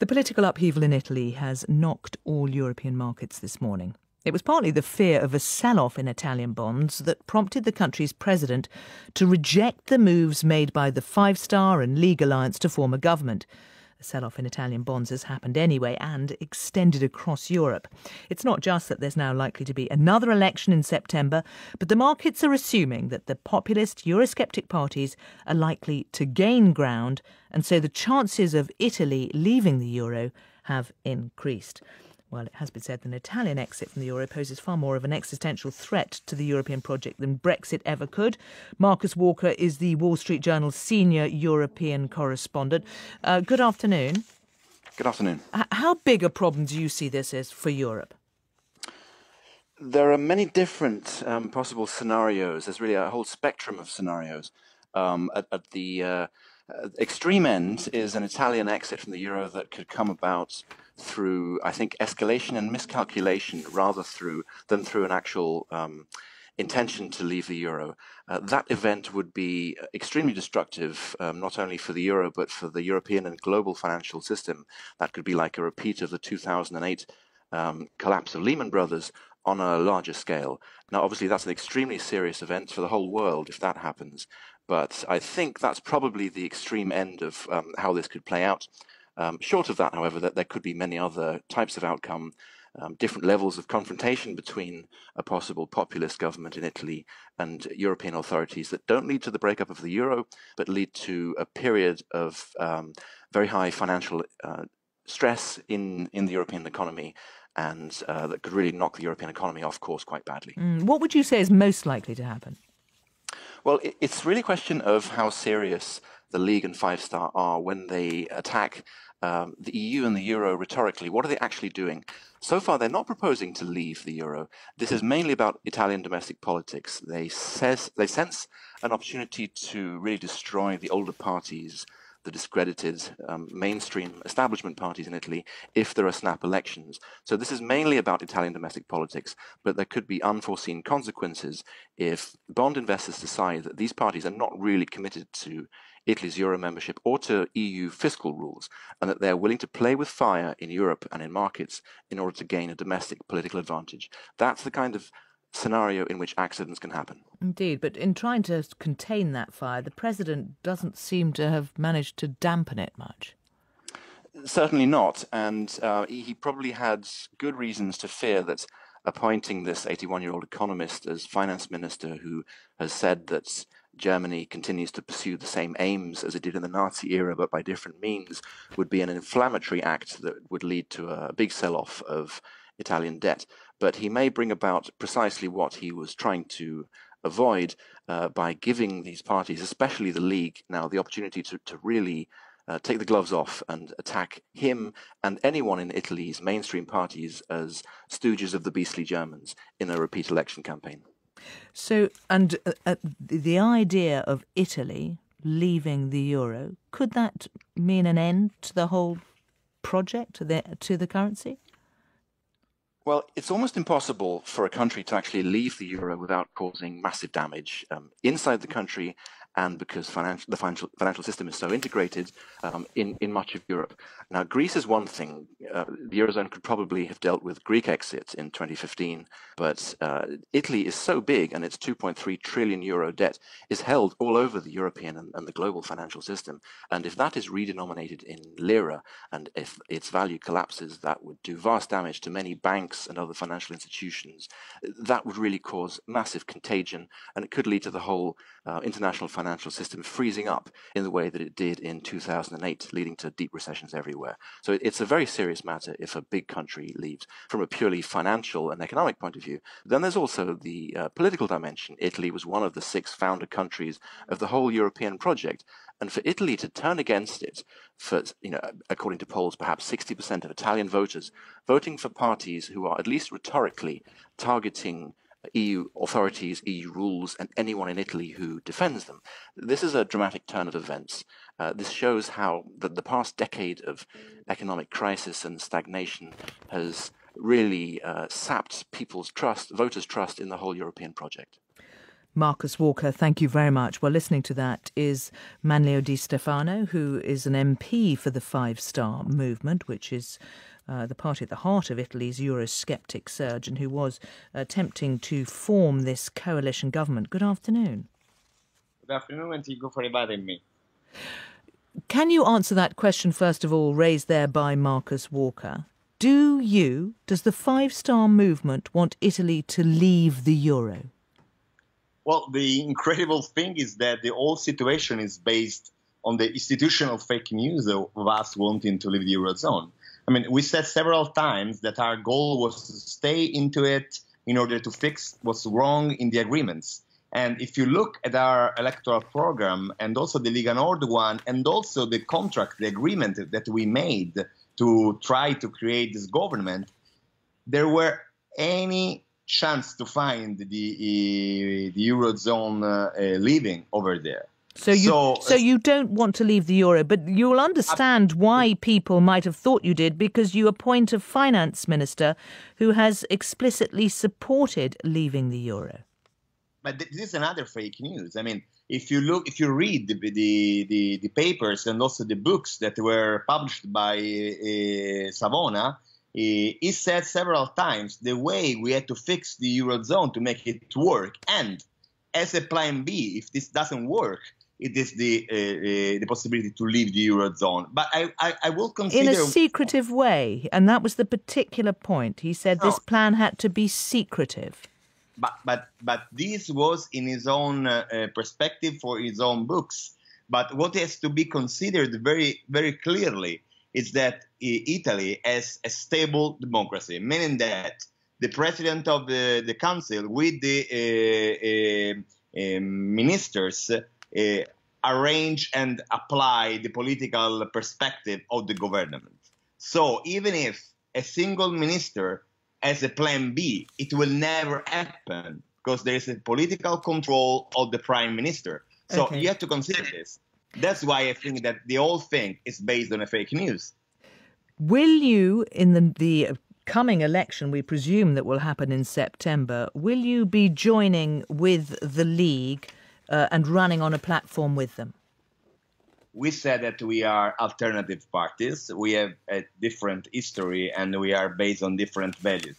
The political upheaval in Italy has knocked all European markets this morning. It was partly the fear of a sell off in Italian bonds that prompted the country's president to reject the moves made by the Five Star and League Alliance to form a government. A sell off in Italian bonds has happened anyway and extended across Europe. It's not just that there's now likely to be another election in September, but the markets are assuming that the populist Eurosceptic parties are likely to gain ground, and so the chances of Italy leaving the euro have increased. While it has been said that an Italian exit from the euro poses far more of an existential threat to the European project than Brexit ever could, Marcus Walker is the Wall Street Journal's senior European correspondent. Uh, good afternoon. Good afternoon. How big a problem do you see this as for Europe? There are many different um, possible scenarios. There's really a whole spectrum of scenarios um, at, at, the uh, uh, extreme end is an Italian exit from the euro that could come about through, I think, escalation and miscalculation rather through than through an actual um, intention to leave the euro. Uh, that event would be extremely destructive, um, not only for the euro but for the European and global financial system. That could be like a repeat of the 2008 um, collapse of Lehman Brothers, on a larger scale. Now, obviously, that's an extremely serious event for the whole world if that happens, but I think that's probably the extreme end of um, how this could play out. Um, short of that, however, that there could be many other types of outcome, um, different levels of confrontation between a possible populist government in Italy and European authorities that don't lead to the breakup of the euro, but lead to a period of um, very high financial uh, stress in, in the European economy and uh, that could really knock the European economy off course quite badly. Mm. What would you say is most likely to happen? Well, it, it's really a question of how serious the League and Five Star are when they attack um, the EU and the euro rhetorically. What are they actually doing? So far, they're not proposing to leave the euro. This is mainly about Italian domestic politics. They says they sense an opportunity to really destroy the older parties the discredited um, mainstream establishment parties in Italy if there are snap elections. So this is mainly about Italian domestic politics, but there could be unforeseen consequences if bond investors decide that these parties are not really committed to Italy's euro membership or to EU fiscal rules, and that they are willing to play with fire in Europe and in markets in order to gain a domestic political advantage. That's the kind of scenario in which accidents can happen. Indeed, but in trying to contain that fire, the president doesn't seem to have managed to dampen it much. Certainly not, and uh, he probably had good reasons to fear that appointing this 81 year old economist as finance minister who has said that Germany continues to pursue the same aims as it did in the Nazi era, but by different means, would be an inflammatory act that would lead to a big sell off of Italian debt but he may bring about precisely what he was trying to avoid uh, by giving these parties, especially the League, now the opportunity to, to really uh, take the gloves off and attack him and anyone in Italy's mainstream parties as stooges of the beastly Germans in a repeat election campaign. So, and uh, uh the idea of Italy leaving the euro, could that mean an end to the whole project, to the, to the currency? Well, it's almost impossible for a country to actually leave the euro without causing massive damage um, inside the country and because financial, the financial, financial system is so integrated um, in, in much of Europe. Now, Greece is one thing. Uh, the Eurozone could probably have dealt with Greek exit in 2015, but uh, Italy is so big and its 2.3 trillion euro debt is held all over the European and, and the global financial system. And if that is redenominated in lira and if its value collapses, that would do vast damage to many banks and other financial institutions. That would really cause massive contagion and it could lead to the whole uh, international financial financial system freezing up in the way that it did in 2008, leading to deep recessions everywhere. So it's a very serious matter if a big country leaves from a purely financial and economic point of view. Then there's also the uh, political dimension. Italy was one of the six founder countries of the whole European project and for Italy to turn against it, for you know, according to polls, perhaps 60% of Italian voters voting for parties who are at least rhetorically targeting EU authorities, EU rules, and anyone in Italy who defends them. This is a dramatic turn of events. Uh, this shows how the, the past decade of economic crisis and stagnation has really uh, sapped people's trust, voters' trust in the whole European project. Marcus Walker, thank you very much. Well, listening to that is Manlio Di Stefano, who is an MP for the Five Star Movement, which is uh, the party at the heart of Italy's Eurosceptic surge and who was attempting to form this coalition government. Good afternoon. Good afternoon, and thank you for inviting me. Can you answer that question, first of all, raised there by Marcus Walker? Do you, does the Five Star Movement want Italy to leave the euro? Well, the incredible thing is that the whole situation is based on the institution of fake news of us wanting to leave the eurozone. I mean, we said several times that our goal was to stay into it in order to fix what's wrong in the agreements. And if you look at our electoral program and also the Liga Nord one and also the contract, the agreement that we made to try to create this government, there were any chance to find the, eh, the Eurozone uh, uh, living over there. So you so, so, uh, you don't want to leave the euro, but you'll understand why people might have thought you did because you appoint a finance minister who has explicitly supported leaving the euro. But this is another fake news. I mean, if you look, if you read the the, the, the papers and also the books that were published by uh, uh Savona, he uh, said several times the way we had to fix the eurozone to make it work, and as a plan B, if this doesn't work it is the uh, uh, the possibility to leave the eurozone. But I, I, I, will consider in a secretive way, and that was the particular point. He said no. this plan had to be secretive. But but but this was in his own uh, uh, perspective for his own books. But what has to be considered very very clearly is that uh, Italy has a stable democracy, meaning that the president of the, the council with the um, ministers uh, arrange and apply the political perspective of the government. So even if a single minister has a plan B, it will never happen because there is a political control of the prime minister. So okay. you have to consider this. That's why I think that the whole thing is based on a fake news. Will you, in the, the coming election, we presume that will happen in September, will you be joining with the League uh, and running on a platform with them? We said that we are alternative parties. We have a different history and we are based on different values.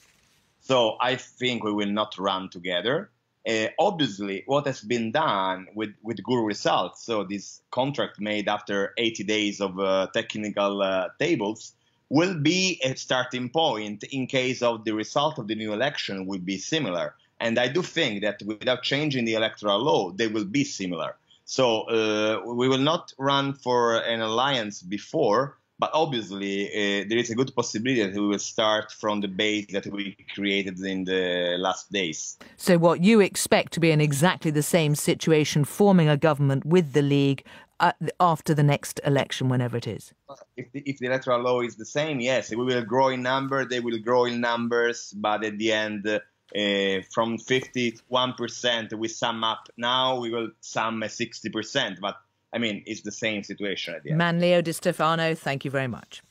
So I think we will not run together. Uh, obviously, what has been done with, with good results, so this contract made after 80 days of uh, technical uh, tables, will be a starting point in case of the result of the new election will be similar. And I do think that without changing the electoral law, they will be similar. So uh, we will not run for an alliance before, but obviously uh, there is a good possibility that we will start from the base that we created in the last days. So what you expect to be in exactly the same situation, forming a government with the League uh, after the next election, whenever it is? If the, if the, electoral law is the same, yes, we will grow in number, they will grow in numbers, but at the end, uh, uh, from 51% we sum up now we will sum 60% but i mean it's the same situation at the end manlio di stefano thank you very much